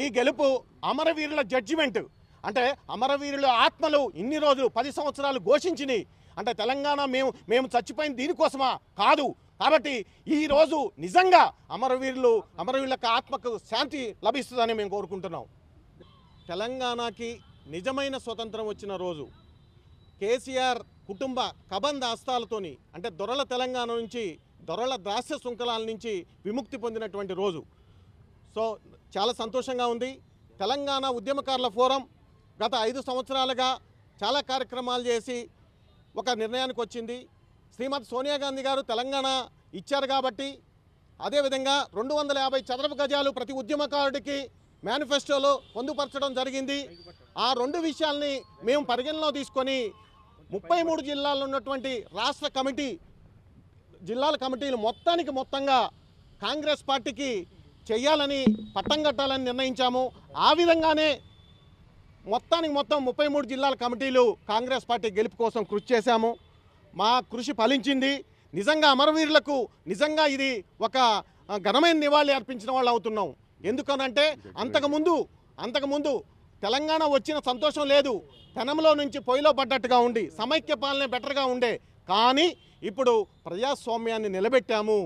ఈ గెలుపు అమరవీరుల జడ్జిమెంట్ అంటే అమరవీరుల ఆత్మలు ఇన్ని రోజులు పది సంవత్సరాలు ఘోషించిని అంటే తెలంగాణ మేము మేము చచ్చిపోయిన దీనికోసమా కాదు కాబట్టి ఈరోజు నిజంగా అమరవీరులు అమరవీరులకు ఆత్మకు శాంతి లభిస్తుందని మేము కోరుకుంటున్నాం తెలంగాణకి నిజమైన స్వతంత్రం వచ్చిన రోజు కేసీఆర్ కుటుంబ కబంధ అస్తాలతోని అంటే దొరల తెలంగాణ నుంచి దొరల ద్రాస్య శృంఖలాల నుంచి విముక్తి పొందినటువంటి రోజు సో చాలా సంతోషంగా ఉంది తెలంగాణ ఉద్యమకారుల ఫోరం గత ఐదు సంవత్సరాలుగా చాలా కార్యక్రమాలు చేసి ఒక నిర్ణయానికి వచ్చింది శ్రీమతి సోనియా గాంధీ గారు తెలంగాణ ఇచ్చారు కాబట్టి అదేవిధంగా రెండు వందల యాభై చదరపు గజాలు ప్రతి ఉద్యమకారుడికి మేనిఫెస్టోలో పొందుపరచడం జరిగింది ఆ రెండు విషయాల్ని మేము పరిగణలో తీసుకొని ముప్పై మూడు జిల్లాల్లో ఉన్నటువంటి రాష్ట్ర కమిటీ జిల్లాల కమిటీలు మొత్తానికి మొత్తంగా కాంగ్రెస్ పార్టీకి చేయాలని పట్టం కట్టాలని నిర్ణయించాము ఆ విధంగానే మొత్తానికి మొత్తం ముప్పై మూడు జిల్లాల కమిటీలు కాంగ్రెస్ పార్టీ గెలుపు కోసం కృషి చేశాము మా కృషి ఫలించింది నిజంగా అమరవీరులకు నిజంగా ఇది ఒక ఘనమైన నివాళి అర్పించిన వాళ్ళు అవుతున్నాం ఎందుకనంటే అంతకుముందు అంతకుముందు తెలంగాణ వచ్చిన సంతోషం లేదు ధనంలో నుంచి పొయ్యిలో పడ్డట్టుగా ఉండి సమైక్య పాలన బెటర్గా ఉండే కానీ ఇప్పుడు ప్రజాస్వామ్యాన్ని నిలబెట్టాము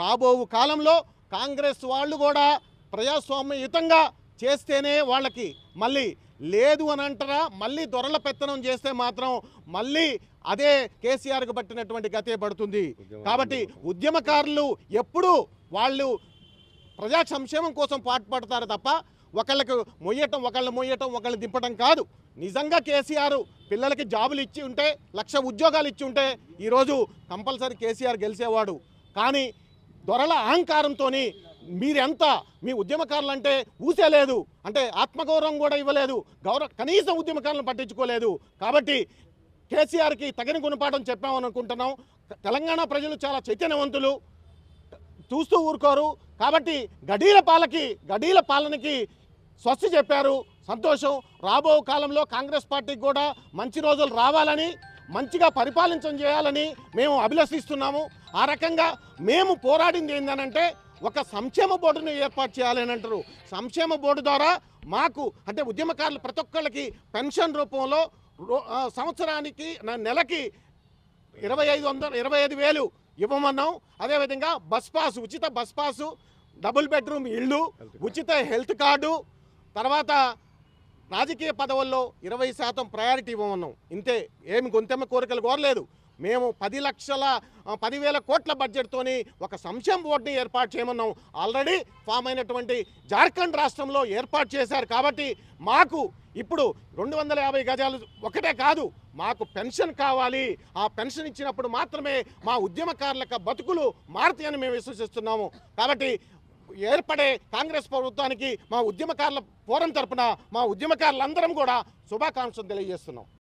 రాబోవు కాలంలో కాంగ్రెస్ వాళ్ళు కూడా ప్రజాస్వామ్యయుతంగా చేస్తేనే వాళ్ళకి మళ్ళీ లేదు అని అంటారా మళ్ళీ దొరల పెత్తనం చేస్తే మాత్రం మళ్ళీ అదే కేసీఆర్కు పట్టినటువంటి గతే పడుతుంది కాబట్టి ఉద్యమకారులు ఎప్పుడూ వాళ్ళు ప్రజా సంక్షేమం కోసం పాటుపడతారు తప్ప ఒకళ్ళకు మొయ్యటం ఒకళ్ళు మొయ్యటం ఒకళ్ళు దింపటం కాదు నిజంగా కేసీఆర్ పిల్లలకి జాబులు ఇచ్చి ఉంటే లక్ష ఉద్యోగాలు ఇచ్చి ఉంటే ఈరోజు కంపల్సరీ కేసీఆర్ గెలిచేవాడు కానీ దొరల అహంకారంతో మీరెంత మీ ఉద్యమకారులు అంటే ఊసేలేదు అంటే ఆత్మగౌరవం కూడా ఇవ్వలేదు గౌరవ కనీసం ఉద్యమకారులను పట్టించుకోలేదు కాబట్టి కేసీఆర్కి తగిన గుణపాఠం చెప్పామని అనుకుంటున్నాం తెలంగాణ ప్రజలు చాలా చైతన్యవంతులు చూస్తూ ఊరుకోరు కాబట్టి గడీల పాలకి గడీల పాలనకి స్వస్తి చెప్పారు సంతోషం రాబో కాలంలో కాంగ్రెస్ పార్టీకి కూడా మంచి రోజులు రావాలని మంచిగా పరిపాలించడం చేయాలని మేము అభిలషిస్తున్నాము ఆ రకంగా మేము పోరాడింది ఏంటనంటే ఒక సంక్షేమ బోర్డును ఏర్పాటు చేయాలని అంటారు సంక్షేమ బోర్డు ద్వారా మాకు అంటే ఉద్యమకారులు ప్రతి ఒక్కళ్ళకి పెన్షన్ రూపంలో సంవత్సరానికి నెలకి ఇరవై ఐదు వందల ఇరవై ఐదు వేలు ఇవ్వమన్నాం అదేవిధంగా బస్ పాస్ ఉచిత బస్ పాసు డబుల్ బెడ్రూమ్ ఇళ్ళు ఉచిత హెల్త్ కార్డు తర్వాత రాజకీయ పదవుల్లో ఇరవై శాతం ప్రయారిటీ ఇవ్వమన్నాం ఇంతే ఏమి గొంతెమ్మ కోరికలు కోరలేదు మేము పది లక్షల పదివేల కోట్ల బడ్జెట్తోని ఒక సంక్షేమ బోర్డుని ఏర్పాటు చేయమన్నాం ఆల్రెడీ ఫామ్ అయినటువంటి జార్ఖండ్ రాష్ట్రంలో ఏర్పాటు చేశారు కాబట్టి మాకు ఇప్పుడు రెండు వందల యాభై గజాలు ఒకటే కాదు మాకు పెన్షన్ కావాలి ఆ పెన్షన్ ఇచ్చినప్పుడు మాత్రమే మా ఉద్యమకారుల బతుకులు మారుతాయని మేము విశ్వసిస్తున్నాము కాబట్టి ఏర్పడే కాంగ్రెస్ ప్రభుత్వానికి మా ఉద్యమకారుల ఫోరం తరపున మా ఉద్యమకారులందరం కూడా శుభాకాంక్షలు తెలియజేస్తున్నాం